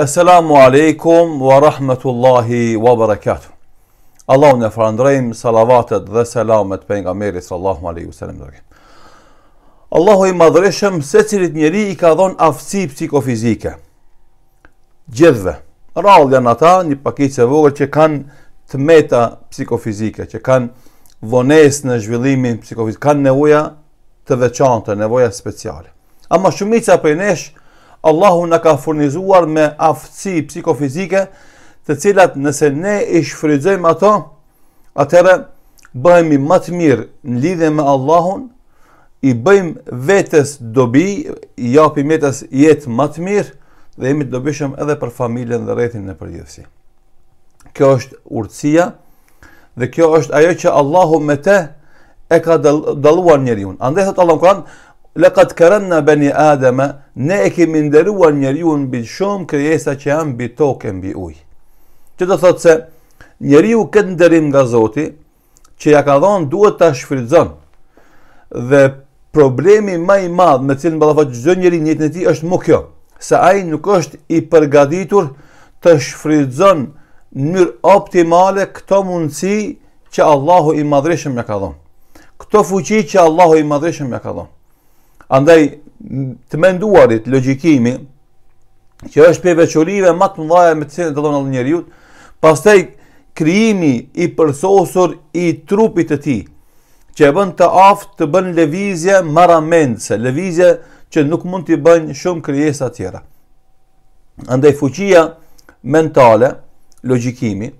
Assalamu alaikum wa rahmatullahi wa barakatuh. Allahu në farandrejmë salavatet dhe salamet për nga meri së Allahu alaihi wa Allahu i madhreshëm se cilit njeri i ka dhon afci psikofizike. Gjithve. Rallë janë ata një pakit se vogër që kanë të meta psikofizike, që kanë vones në zhvillimin psikofizike, kanë nevoja të veçante, nevoja speciale. Ama shumica për neshë, Allahu në ka furnizuar me aftësi psikofizike të cilat nëse ne i shfrydzojmë ato, atëre bëhemi më të mirë në lidhe me Allahun, i bëjmë vetës dobi, i japim jetës jetë më të mirë dhe imi të dobishëm edhe për familjen dhe rrethin në përgjithësi. Kjo është urtësia dhe kjo është ajo që Allahu me te e ka njeri unë. njeriun. Andaj thot Allahu Kur'an, Lëkat kërënna bëni Adama, ne e kemi ndëruar njeriun bë shumë kërjesa që janë bë tokën ujë. Që të thotë se njeriu këtë ndërim nga Zoti, që ja ka dhonë duhet të shfridzon. Dhe problemi ma i madhë me cilën bëllafat që zë njeri njëtë në ti është mu kjo, se ajë nuk është i përgaditur të shfridzon njër optimale këto mundësi që Allahu i madrishëm ja ka dhonë. Këto fuqi që Allahu i madrishëm ja ka dhonë. Andaj të menduarit logjikimi që është për veçorive më të ndaja me të cilën do të ndonë njeriu, pastaj krijimi i përsosur i trupit të tij, që e bën të aftë të bën lëvizje maramendse, lëvizje që nuk mund t'i bëjnë shumë krijesa të tjera. Andaj fuqia mentale, logjikimi,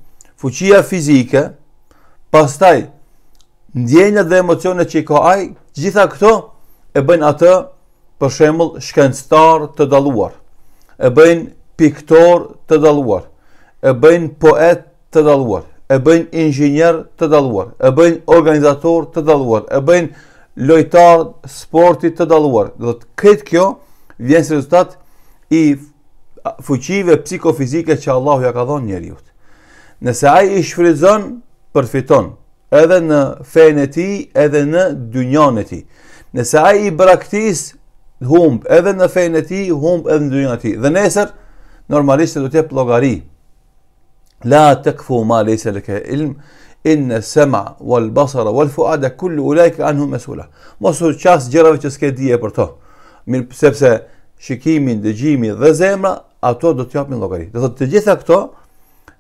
fuqia fizike, pastaj ndjenjat dhe emocionet që i ka ai, gjitha këto e bëjnë atë për shembull shkencëtar të dalluar, e bëjnë piktor të dalluar, e bëjnë poet të dalluar, e bëjnë inxhinier të dalluar, e bëjnë organizator të dalluar, e bëjnë lojtar sporti të dalluar. Do të thotë kjo vjen si rezultat i fuqive psikofizike që Allahu ja ka dhënë njeriu. Nëse ai i shfrytëzon, përfiton edhe në fenën e tij, edhe në dynjan e tij. Nëse ai i braktis humb, edhe në fenë e humb edhe në dyna e Dhe nesër normalisht do të jap llogari. La takfu ma laysa laka ilm in sam'a wal basara wal fu'ada kull ulaika anhum masula. Mosu çast gjërave që s'ke dije për to. Mir sepse shikimi, dëgjimi dhe zemra ato do të japin llogari. Do thotë të gjitha këto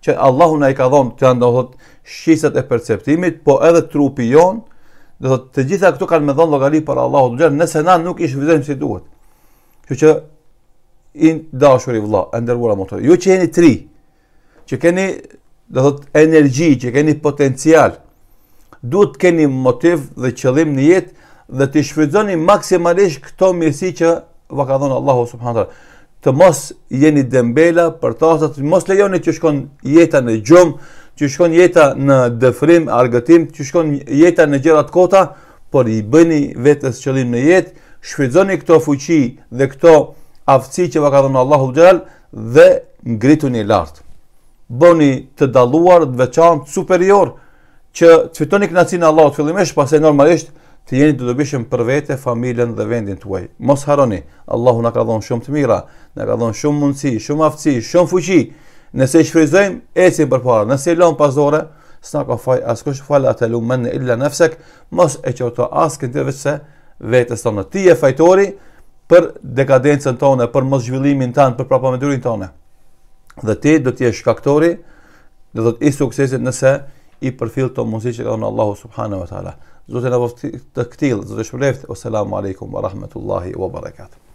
që Allahu na i ka dhënë të ndohet shqisat e perceptimit, po edhe trupi jon, Dhe të gjitha këto kanë me dhënë llogari për Allahu të gjallë, nëse na nuk i shfrytëzojmë si duhet. Kjo që i dashur i vëlla, e nderuara motor. Ju që jeni tri, që keni, do thotë, energji, që keni potencial, duhet keni motiv dhe qëllim në jetë dhe të shfrytëzoni maksimalisht këto mirësi që vë ka dhënë Allahu subhanahu të mos jeni dembela për tasat, mos lejoni që shkon jeta në gjumë, që shkon jeta në dëfrim, argëtim, që shkon jeta në të kota, por i bëni vetës qëllim në jetë, shfridzoni këto fuqi dhe këto aftësi që va ka dhënë Allahu Gjell dhe ngritu një lartë. Bëni të daluar, të veçan, të superior, që të fitoni kënacinë Allahu të fillimesh, pas e normalisht të jeni të dobishëm për vete, familjen dhe vendin të uaj. Mos haroni, Allahu në ka dhënë shumë të mira, në ka dhënë shumë mundësi, shumë aftësi, shumë fuqi, nëse e shfryzojmë, ecim përpara. Nëse i lëm pas dore, s'na ka faj askush fal atë lumen illa nafsek, mos e çoto askën të vetë vetes tonë. Ti je fajtori për dekadencën tonë, për mos zhvillimin tan, për prapamendurin tonë. Dhe ti do të jesh shkaktori dhe do të ishë suksesit nëse i përfil të mundësi që ka unë Allahu Subhanahu wa ta'ala. Zotin e bëftë të këtilë, zotin e shpëreftë, o selamu alaikum wa rahmetullahi wa barakatuh.